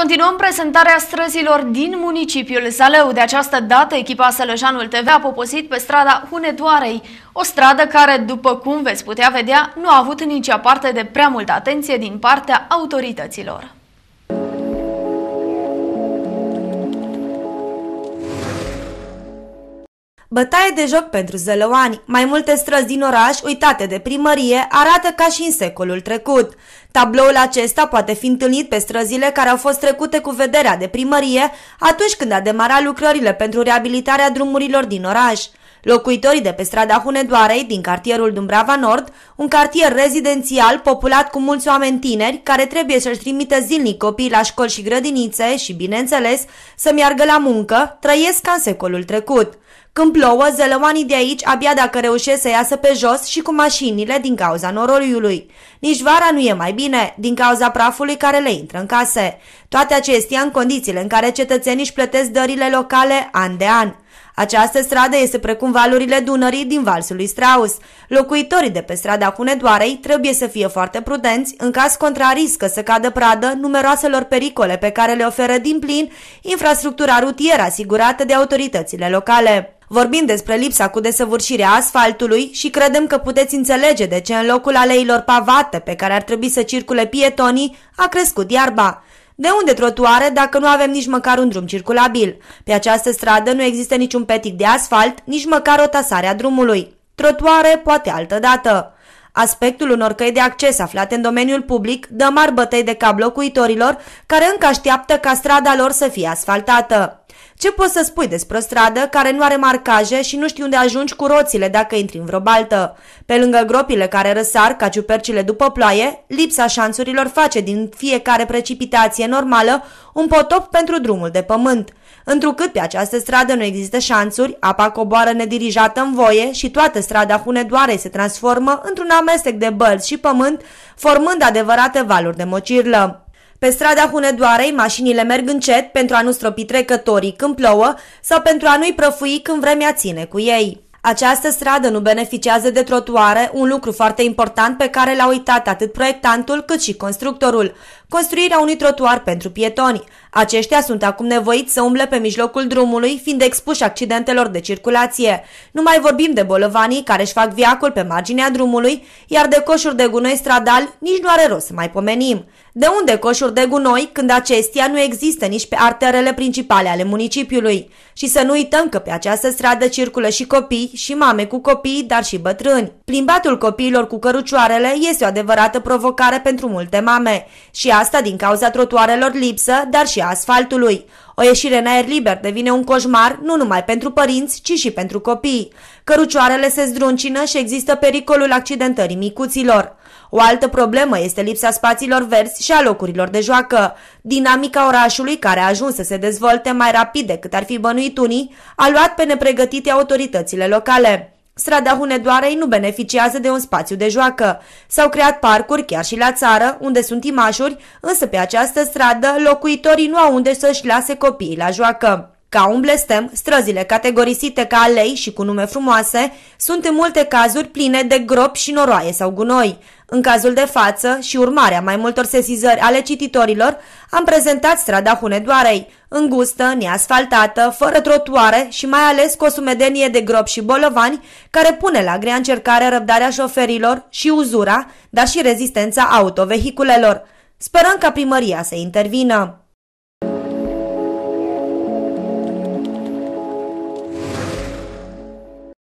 Continuăm prezentarea străzilor din municipiul Zaleu. De această dată, echipa Sălăjanul TV a poposit pe strada Hunedoarei, o stradă care, după cum veți putea vedea, nu a avut nici parte de prea multă atenție din partea autorităților. Bătaie de joc pentru zălăoani. Mai multe străzi din oraș, uitate de primărie, arată ca și în secolul trecut. Tabloul acesta poate fi întâlnit pe străzile care au fost trecute cu vederea de primărie atunci când a demarat lucrările pentru reabilitarea drumurilor din oraș. Locuitorii de pe strada Hunedoarei, din cartierul Dumbrava Nord, un cartier rezidențial populat cu mulți oameni tineri care trebuie să-și trimită zilnic copii la școli și grădinițe și, bineînțeles, să meargă la muncă, trăiesc ca în secolul trecut. Când plouă, zelăoanii de aici abia dacă reușesc să iasă pe jos și cu mașinile din cauza noroiului. Nici vara nu e mai bine, din cauza prafului care le intră în case. Toate acestea în condițiile în care cetățenii își plătesc dările locale an de an. Această stradă este precum valurile Dunării din valsul lui Strauss. Locuitorii de pe strada Hunedoarei trebuie să fie foarte prudenți, în caz contrar riscă să cadă pradă numeroaselor pericole pe care le oferă din plin infrastructura rutieră asigurată de autoritățile locale. Vorbim despre lipsa cu desăvârșirea asfaltului și credem că puteți înțelege de ce în locul aleilor pavate pe care ar trebui să circule pietonii a crescut iarba. De unde trotuare dacă nu avem nici măcar un drum circulabil? Pe această stradă nu există niciun petic de asfalt, nici măcar o tasare a drumului. Trotuare poate altă dată. Aspectul unor căi de acces aflate în domeniul public dă mari bătăi de cap locuitorilor care încă așteaptă ca strada lor să fie asfaltată. Ce poți să spui despre o stradă care nu are marcaje și nu știi unde ajungi cu roțile dacă intri în vreo baltă? Pe lângă gropile care răsar ca ciupercile după ploaie, lipsa șanțurilor face din fiecare precipitație normală un potop pentru drumul de pământ întrucât pe această stradă nu există șanțuri, apa coboară nedirijată în voie și toată strada Hunedoare se transformă într-un amestec de bălți și pământ, formând adevărate valuri de mocirlă. Pe strada Hunedoarei, mașinile merg încet pentru a nu stropi trecătorii când plouă sau pentru a nu-i prăfui când vremea ține cu ei. Această stradă nu beneficiază de trotuare, un lucru foarte important pe care l-a uitat atât proiectantul cât și constructorul. Construirea unui trotuar pentru pietoni. Aceștia sunt acum nevoiți să umble pe mijlocul drumului, fiind expuși accidentelor de circulație. Nu mai vorbim de bolovanii care își fac viacul pe marginea drumului, iar de coșuri de gunoi stradal nici nu are rost să mai pomenim. De unde coșuri de gunoi când acestia nu există nici pe arterele principale ale municipiului? Și să nu uităm că pe această stradă circulă și copii, și mame cu copii, dar și bătrâni. Plimbatul copiilor cu cărucioarele este o adevărată provocare pentru multe mame și asta din cauza trotuarelor lipsă, dar și asfaltului. O ieșire în aer liber devine un coșmar nu numai pentru părinți, ci și pentru copii. Cărucioarele se zdruncină și există pericolul accidentării micuților. O altă problemă este lipsa spațiilor verzi și a locurilor de joacă. Dinamica orașului, care a ajuns să se dezvolte mai rapid decât ar fi bănuit unii, a luat pe nepregătite autoritățile locale. Strada Hunedoarei nu beneficiază de un spațiu de joacă. S-au creat parcuri chiar și la țară, unde sunt imașuri, însă pe această stradă locuitorii nu au unde să-și lase copiii la joacă. Ca un blestem, străzile categorisite ca alei și cu nume frumoase sunt în multe cazuri pline de gropi și noroaie sau gunoi. În cazul de față și urmarea mai multor sesizări ale cititorilor, am prezentat strada Hunedoarei, îngustă, neasfaltată, fără trotuare și mai ales cu o sumedenie de gropi și bolovani, care pune la grea încercare răbdarea șoferilor și uzura, dar și rezistența autovehiculelor. Sperăm ca primăria să intervină.